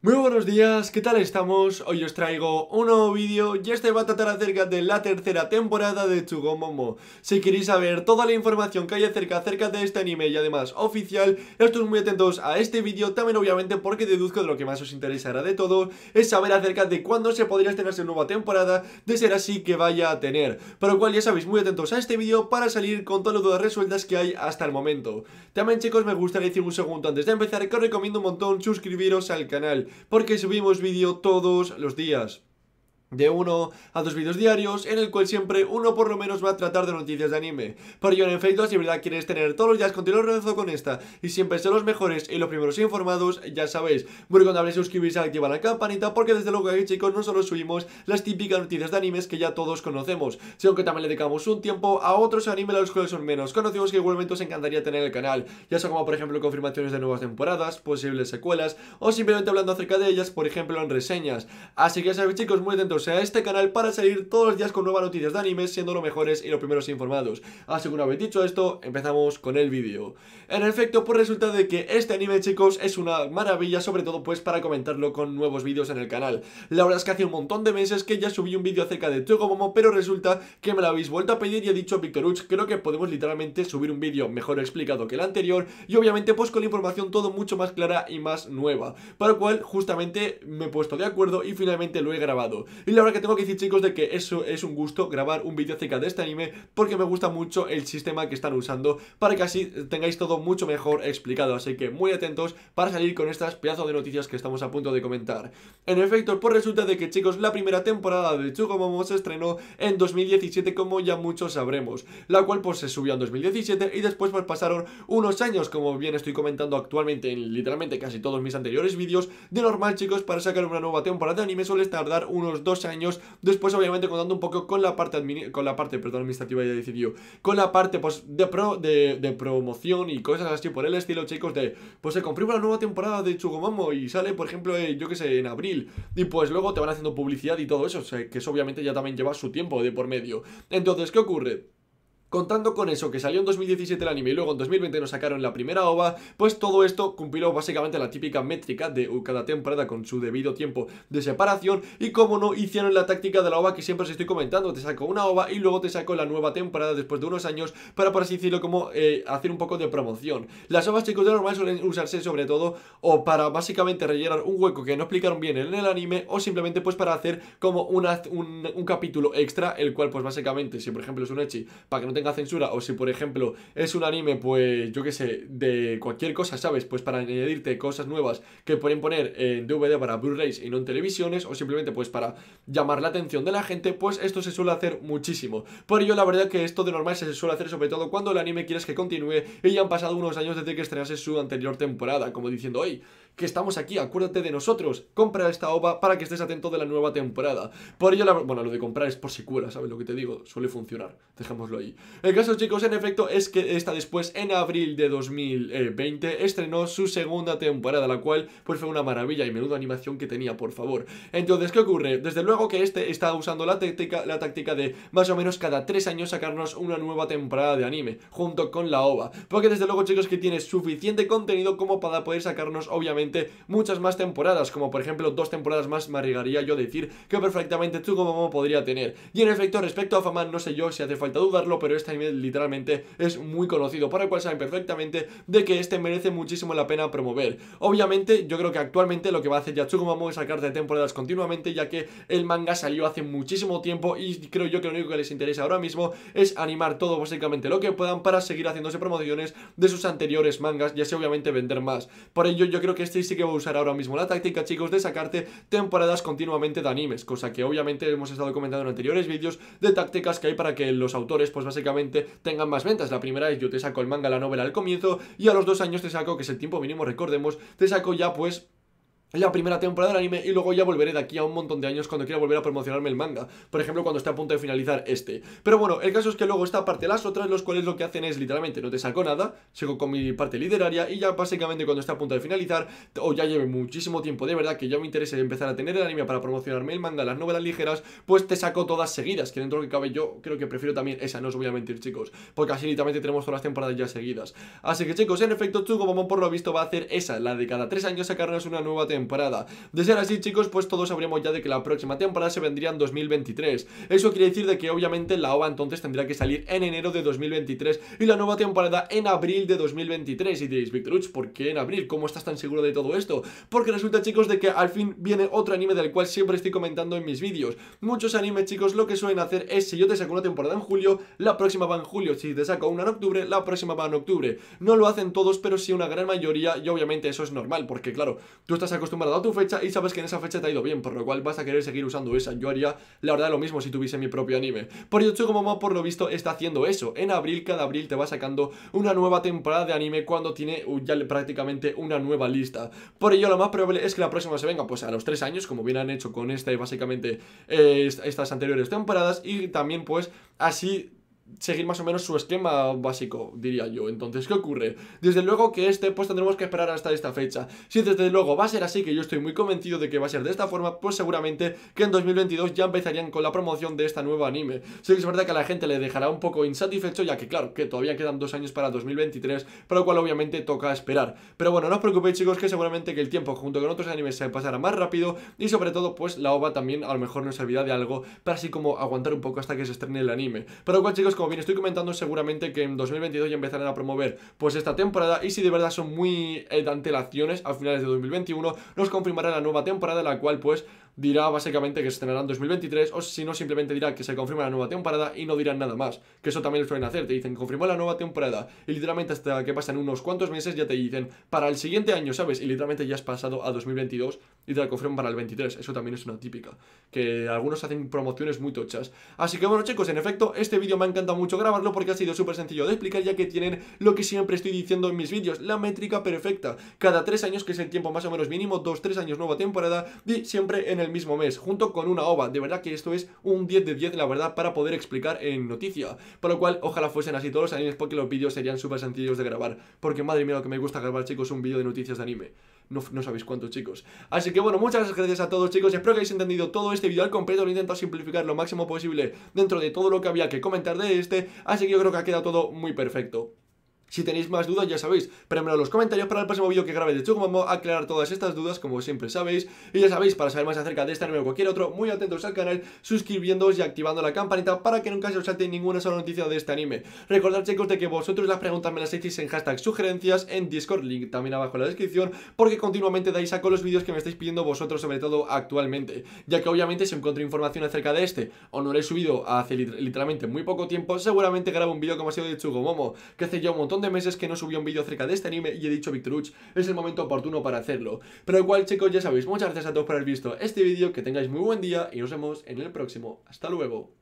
Muy buenos días, ¿qué tal estamos? Hoy os traigo un nuevo vídeo y este va a tratar acerca de la tercera temporada de Chugomomo. Si queréis saber toda la información que hay acerca, acerca de este anime y además oficial, estos muy atentos a este vídeo, también obviamente porque deduzco de lo que más os interesará de todo, es saber acerca de cuándo se podría estrenarse nueva temporada, de ser así que vaya a tener. Por lo cual ya sabéis, muy atentos a este vídeo para salir con todas las dudas resueltas que hay hasta el momento. También chicos, me gustaría decir un segundo antes de empezar que os recomiendo un montón suscribiros al canal porque subimos vídeo todos los días de uno a dos vídeos diarios en el cual siempre uno por lo menos va a tratar de noticias de anime. por yo en Facebook si en verdad quieres tener todos los días contenido relacionado con esta y siempre ser los mejores y los primeros informados, ya sabéis, muy recomendable suscribirse y activar la campanita porque desde luego Aquí chicos no solo subimos las típicas noticias de animes que ya todos conocemos, sino que también le dedicamos un tiempo a otros animes a los cuales son menos conocidos que igualmente os encantaría tener en el canal, ya sea como por ejemplo confirmaciones de nuevas temporadas, posibles secuelas o simplemente hablando acerca de ellas, por ejemplo en reseñas. Así que ya sabéis chicos, muy atentos o a este canal para salir todos los días con nuevas noticias de animes, siendo los mejores y los primeros informados. Así que una vez dicho esto, empezamos con el vídeo. En efecto, pues resulta de que este anime, chicos, es una maravilla, sobre todo pues para comentarlo con nuevos vídeos en el canal. La verdad es que hace un montón de meses que ya subí un vídeo acerca de Momo, pero resulta que me lo habéis vuelto a pedir y he dicho, a Victoruch, creo que podemos literalmente subir un vídeo mejor explicado que el anterior y obviamente pues con la información todo mucho más clara y más nueva. Para lo cual, justamente me he puesto de acuerdo y finalmente lo he grabado. Y la verdad que tengo que decir, chicos, de que eso es un gusto grabar un vídeo acerca de este anime porque me gusta mucho el sistema que están usando para que así tengáis todo mucho mejor explicado. Así que muy atentos para salir con estas pedazos de noticias que estamos a punto de comentar. En efecto, por pues resulta de que, chicos, la primera temporada de Chugomomo se estrenó en 2017, como ya muchos sabremos, la cual pues se subió en 2017 y después pues, pasaron unos años, como bien estoy comentando actualmente en literalmente casi todos mis anteriores vídeos, de normal, chicos, para sacar una nueva temporada de anime suele tardar unos dos años. Después, obviamente, contando un poco con la parte, con la parte perdón, administrativa, ya decir con la parte pues, de, pro de, promoción y cosas así por el estilo, chicos, de pues se compró la nueva temporada de Chugomamo y sale, por ejemplo, eh, yo que sé, en abril. Y pues luego te van haciendo publicidad y todo eso, que eso obviamente ya también lleva su tiempo de por medio. Entonces, ¿qué ocurre? Contando con eso, que salió en 2017 el anime y luego en 2020 nos sacaron la primera OVA, pues todo esto cumplió básicamente la típica métrica de uh, cada temporada con su debido tiempo de separación y como no hicieron la táctica de la OVA que siempre os estoy comentando, te saco una OVA y luego te saco la nueva temporada después de unos años para por así decirlo como eh, hacer un poco de promoción. Las OVAs chicos de normal suelen usarse sobre todo o para básicamente rellenar un hueco que no explicaron bien en el anime o simplemente pues para hacer como una, un, capítulo extra el cual pues básicamente si por ejemplo es un echi para que no tenga censura o si por ejemplo es un anime pues yo que sé de cualquier cosa sabes pues para añadirte cosas nuevas que pueden poner en DVD para Blu-rays y no en televisiones o simplemente pues para llamar la atención de la gente pues esto se suele hacer muchísimo por ello la verdad que esto de normal se suele hacer sobre todo cuando el anime quieres que continúe y ya han pasado unos años desde que estrenase su anterior temporada como diciendo hoy que estamos aquí, acuérdate de nosotros, compra esta OVA para que estés atento de la nueva temporada. Por ello, bueno, lo de comprar es por si cura ¿sabes lo que te digo? Suele funcionar, dejémoslo ahí. El caso, chicos, en efecto, es que esta después, en abril de 2020, estrenó su segunda temporada, la cual, pues fue una maravilla y menuda animación que tenía, por favor. Entonces, ¿qué ocurre? Desde luego que este está usando la táctica la táctica de más o menos cada tres años sacarnos una nueva temporada de anime, junto con la OVA. Porque desde luego, chicos, que tiene suficiente contenido como para poder sacarnos, obviamente, muchas más temporadas, como por ejemplo dos temporadas más me arriesgaría yo decir que perfectamente como podría tener. Y en efecto, respecto a fama no sé yo si hace falta dudarlo, pero este anime literalmente es muy conocido, para el cual saben perfectamente de que este merece muchísimo la pena promover. Obviamente, yo creo que actualmente lo que va a hacer ya es es de temporadas continuamente, ya que el manga salió hace muchísimo tiempo y creo yo que lo único que les interesa ahora mismo es animar todo básicamente lo que puedan para seguir haciéndose promociones de sus anteriores mangas y así obviamente vender más. Por ello, yo creo que este sí que voy a usar ahora mismo la táctica, chicos, de sacarte temporadas continuamente de animes, cosa que obviamente hemos estado comentando en anteriores vídeos de tácticas que hay para que los autores, pues básicamente, tengan más ventas. La primera es yo te saco el manga, la novela al comienzo y a los dos años te saco, que es el tiempo mínimo, recordemos, te saco ya pues la primera temporada del anime y luego ya volveré de aquí a un montón de años cuando quiera volver a promocionarme el manga. Por ejemplo, cuando esté a punto de finalizar este. Pero bueno, el caso es que luego esta parte las otras, los cuales lo que hacen es literalmente no te saco nada, sigo con mi parte literaria y ya básicamente cuando esté a punto de finalizar, o ya lleve muchísimo tiempo de verdad que ya me interese empezar a tener el anime para promocionarme el manga, las novelas ligeras, pues te saco todas seguidas, que dentro de lo que cabe yo creo que prefiero también esa, no os voy a mentir chicos, porque así literalmente tenemos todas las temporadas ya seguidas. Así que chicos, en efecto, Tsugo como por lo visto va a hacer esa, la de cada tres años sacarnos una nueva temporada temporada. De ser así, chicos, pues todos sabremos ya de que la próxima temporada se vendría en 2023. Eso quiere decir de que obviamente la OVA entonces tendría que salir en enero de 2023 y la nueva temporada en abril de 2023. Y diréis, Uch, ¿por qué en abril? ¿Cómo estás tan seguro de todo esto? Porque resulta, chicos, de que al fin viene otro anime del cual siempre estoy comentando en mis vídeos. Muchos animes, chicos, lo que suelen hacer es si yo te saco una temporada en julio, la próxima va en julio. Si te saco una en octubre, la próxima va en octubre. No lo hacen todos, pero sí una gran mayoría y obviamente eso es normal, porque claro, tú estás acostumbrado acostumbrado a tu fecha y sabes que en esa fecha te ha ido bien, por lo cual vas a querer seguir usando esa. Yo haría, la verdad, lo mismo si tuviese mi propio anime. Por como mamá por lo visto, está haciendo eso. En abril, cada abril te va sacando una nueva temporada de anime cuando tiene uh, ya prácticamente una nueva lista. Por ello, lo más probable es que la próxima se venga, pues a los tres años, como bien han hecho con esta y básicamente eh, estas anteriores temporadas. Y también, pues, así seguir más o menos su esquema básico, diría yo. Entonces, ¿qué ocurre? Desde luego que este pues tendremos que esperar hasta esta fecha. Si desde luego va a ser así, que yo estoy muy convencido de que va a ser de esta forma, pues seguramente que en 2022 ya empezarían con la promoción de esta nuevo anime. Sí que es verdad que a la gente le dejará un poco insatisfecho, ya que claro, que todavía quedan dos años para 2023, para lo cual obviamente toca esperar. Pero bueno, no os preocupéis chicos, que seguramente que el tiempo junto con otros animes se pasará más rápido y sobre todo pues la OVA también a lo mejor nos servirá de algo para así como aguantar un poco hasta que se estrene el anime. Pero cual chicos, como bien estoy comentando, seguramente que en 2022 ya empezarán a promover pues esta temporada y si de verdad son muy eh, antelaciones a finales de 2021, nos confirmará la nueva temporada, la cual pues dirá básicamente que se estrenará en 2023 o si no simplemente dirá que se confirma la nueva temporada y no dirán nada más, que eso también lo suelen hacer, te dicen confirmó la nueva temporada y literalmente hasta que pasan unos cuantos meses ya te dicen para el siguiente año, ¿sabes? Y literalmente ya has pasado a 2022 y te la confirman para el 23, eso también es una típica, que algunos hacen promociones muy tochas. Así que bueno chicos, en efecto, este vídeo me ha encantado mucho grabarlo porque ha sido súper sencillo de explicar ya que tienen lo que siempre estoy diciendo en mis vídeos, la métrica perfecta, cada tres años que es el tiempo más o menos mínimo, 2-3 años nueva temporada y siempre en el mismo mes, junto con una OVA. De verdad que esto es un 10 de 10, la verdad, para poder explicar en noticia. Por lo cual, ojalá fuesen así todos los animes, porque los vídeos serían súper sencillos de grabar. Porque madre mía, lo que me gusta grabar, chicos, un vídeo de noticias de anime. No, no, sabéis cuánto, chicos. Así que bueno, muchas gracias a todos, chicos. Espero que hayáis entendido todo este vídeo al completo. Lo he intentado simplificar lo máximo posible dentro de todo lo que había que comentar de este. Así que yo creo que ha quedado todo muy perfecto. Si tenéis más dudas, ya sabéis, ponedmelo en los comentarios para el próximo vídeo que grabe de Chugomomo aclarar todas estas dudas, como siempre sabéis. Y ya sabéis, para saber más acerca de este anime o cualquier otro, muy atentos al canal, suscribiéndoos y activando la campanita para que nunca se os salte ninguna sola noticia de este anime. Recordad, chicos, de que vosotros las preguntas me las hacéis en hashtag sugerencias, en Discord, link también abajo en la descripción, porque continuamente dais a con los vídeos que me estáis pidiendo vosotros, sobre todo actualmente. Ya que obviamente si encuentro información acerca de este, o no lo he subido hace literalmente muy poco tiempo, seguramente grabo un vídeo como ha sido de Chugomomo, que hace ya un montón de meses que no subí un vídeo acerca de este anime y he dicho Victoruch, es el momento oportuno para hacerlo. Pero igual chicos, ya sabéis, muchas gracias a todos por haber visto este vídeo, que tengáis muy buen día y nos vemos en el próximo. Hasta luego.